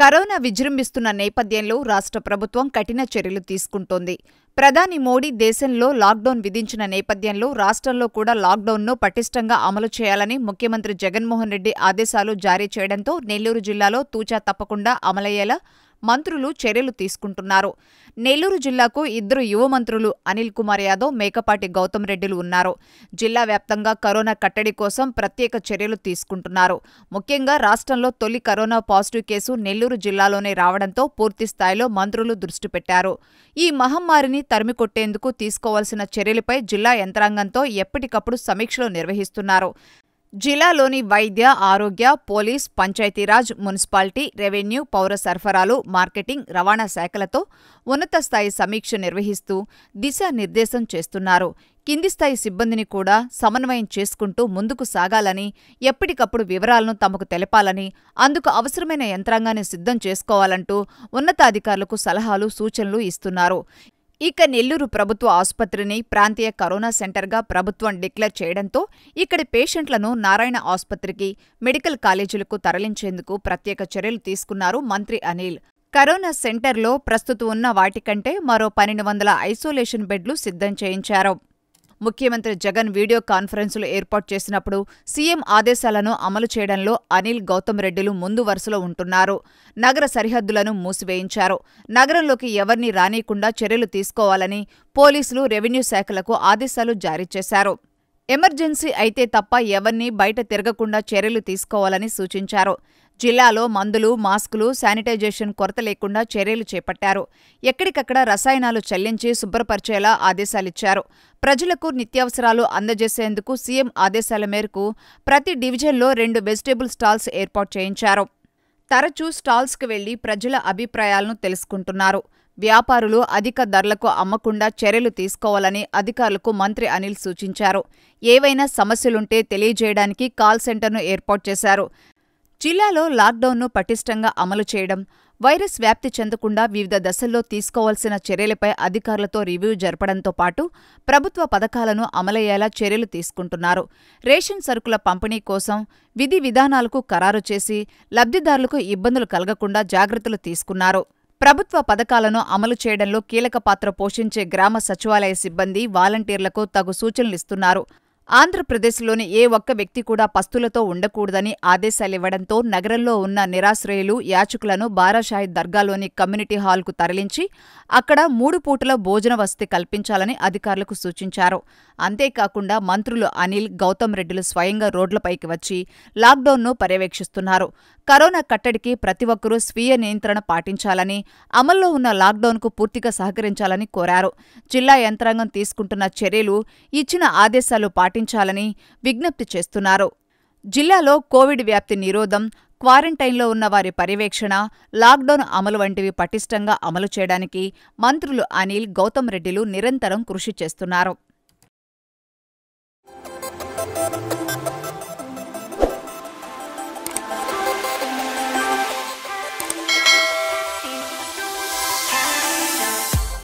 corona విజృంభిస్తున్న నేపథ్యంలో రాష్ట్ర ప్రభుత్వం కఠిన చర్యలు తీసుకుంటోంది ప్రధాని మోడీ దేశంలో లాక్డౌన్ విధించిన నేపథ్యంలో రాష్ట్రంలో కూడా లాక్డౌన్ను పటిష్టంగా అమలు చేయాలని ముఖ్యమంత్రి జగన్మోహన్ రెడ్డి ఆదేశాలు జారీ చేయడంతో నెల్లూరు జిల్లాలో తూచా తప్పకుండా అమలయ్యేలా మంత్రులు చర్యలు తీసుకుంటున్నారు నెల్లూరు జిల్లాకు ఇద్దరు యువ మంత్రులు అనిల్ కుమార్ యాదవ్ మేకపాటి గౌతమ్ రెడ్డిలు ఉన్నారు జిల్లా వ్యాప్తంగా కరోనా కట్టడి కోసం ప్రత్యేక చర్యలు తీసుకుంటున్నారు ముఖ్యంగా రాష్ట్రంలో తొలి కరోనా పాజిటివ్ కేసు నెల్లూరు జిల్లాలోనే రావడంతో పూర్తి స్థాయిలో మంత్రులు దృష్టి పెట్టారు ఈ మహమ్మారిని తరిమికొట్టేందుకు తీసుకోవాల్సిన చర్యలపై జిల్లా యంత్రాంగంతో ఎప్పటికప్పుడు సమీక్షలు నిర్వహిస్తున్నారు జిల్లాలోని వైద్య ఆరోగ్య పోలీస్ పంచాయతీరాజ్ మున్సిపాలిటీ రెవెన్యూ పౌర సరఫరాలు మార్కెటింగ్ రవాణా శాఖలతో ఉన్నత స్థాయి సమీక్ష నిర్వహిస్తూ దిశానిర్దేశం చేస్తున్నారు కింది స్థాయి సిబ్బందిని కూడా సమన్వయం చేసుకుంటూ ముందుకు సాగాలని ఎప్పటికప్పుడు వివరాలను తమకు తెలపాలని అందుకు అవసరమైన యంత్రాంగాన్ని సిద్ధం చేసుకోవాలంటూ ఉన్నతాధికారులకు సలహాలు సూచనలు ఇస్తున్నారు ఇక నెల్లూరు ప్రభుత్వ ఆసుపత్రిని ప్రాంతీయ కరోనా సెంటర్గా ప్రభుత్వం డిక్లేర్ చేయడంతో ఇక్కడి పేషెంట్లను నారాయణ ఆసుపత్రికి మెడికల్ కాలేజీలకు తరలించేందుకు ప్రత్యేక చర్యలు తీసుకున్నారు మంత్రి అనిల్ కరోనా సెంటర్లో ప్రస్తుతం ఉన్న వాటికంటే మరో పన్నెండు వందల ఐసోలేషన్ బెడ్లు సిద్ధం చేయించారు ముఖ్యమంత్రి జగన్ వీడియో కాన్ఫరెన్సులు ఏర్పాటు చేసినప్పుడు సీఎం ఆదేశాలను అమలు చేయడంలో అనిల్ గౌతమ్ రెడ్డిలు ముందు వరుసలో ఉంటున్నారు నగర సరిహద్దులను మూసివేయించారు నగరంలోకి ఎవరిని రానియకుండా చర్యలు తీసుకోవాలని పోలీసులు రెవెన్యూ శాఖలకు ఆదేశాలు జారీ చేశారు ఎమర్జెన్సీ అయితే తప్ప ఎవరినీ బయట తిరగకుండా చర్యలు తీసుకోవాలని సూచించారు జిల్లాలో మందులు మాస్కులు శానిటైజేషన్ కొరత లేకుండా చర్యలు చేపట్టారు ఎక్కడికక్కడ రసాయనాలు చెల్లించి శుభ్రపరిచేలా ఆదేశాలిచ్చారు ప్రజలకు నిత్యావసరాలు అందజేసేందుకు సీఎం ఆదేశాల మేరకు ప్రతి డివిజన్లో రెండు వెజిటేబుల్ స్టాల్స్ ఏర్పాటు చేయించారు తరచూ స్టాల్స్కు వెళ్లి ప్రజల అభిప్రాయాలను తెలుసుకుంటున్నారు వ్యాపారులు అధిక ధరలకు అమ్మకుండా చర్యలు తీసుకోవాలని అధికారులకు మంత్రి అనిల్ సూచించారు ఏవైనా సమస్యలుంటే తెలియజేయడానికి కాల్ సెంటర్ను ఏర్పాటు చేశారు జిల్లాలో లాక్డౌన్ను పటిష్టంగా అమలు చేయడం వైరస్ వ్యాప్తి చెందకుండా వివిధ దశల్లో తీసుకోవాల్సిన చర్యలపై అధికారులతో రివ్యూ జరపడంతో పాటు ప్రభుత్వ పథకాలను అమలయ్యేలా చర్యలు తీసుకుంటున్నారు రేషన్ సరుకుల పంపిణీ కోసం విధి విధానాలకు ఖరారు చేసి లబ్ధిదారులకు ఇబ్బందులు కలగకుండా జాగ్రత్తలు తీసుకున్నారు ప్రభుత్వ పథకాలను అమలు చేయడంలో కీలక పాత్ర పోషించే గ్రామ సచివాలయ సిబ్బంది వాలంటీర్లకు తగు సూచనలిస్తున్నారు ఆంధ్రప్రదేశ్లోని ఏ ఒక్క వ్యక్తి కూడా పస్తులతో ఉండకూడదని ఆదేశాలివ్వడంతో నగరంలో ఉన్న నిరాశ్రయులు యాచకులను బారాషాహిద్ దర్గాలోని కమ్యూనిటీ హాల్కు తరలించి అక్కడ మూడు పూటల భోజన వసతి కల్పించాలని అధికారులకు సూచించారు అంతేకాకుండా మంత్రులు అనిల్ గౌతమ్ రెడ్డిలు స్వయంగా రోడ్లపైకి వచ్చి లాక్డౌన్ను పర్యవేక్షిస్తున్నారు కరోనా కట్టడికి ప్రతి ఒక్కరూ స్వీయ నియంత్రణ పాటించాలని అమల్లో ఉన్న లాక్డౌన్కు పూర్తిగా సహకరించాలని కోరారు జిల్లా యంత్రాంగం తీసుకుంటున్న చర్యలు ఇచ్చిన ఆదేశాలు పాటి పాటించాలని విజ్ఞప్తి చేస్తున్నారు జిల్లాలో కోవిడ్ వ్యాప్తి నిరోధం క్వారంటైన్లో ఉన్న వారి పర్యవేక్షణ లాక్డౌన్ అమలు వంటివి పటిష్టంగా అమలు చేయడానికి మంత్రులు అనిల్ గౌతమ్ రెడ్డిలు నిరంతరం కృషి చేస్తున్నారు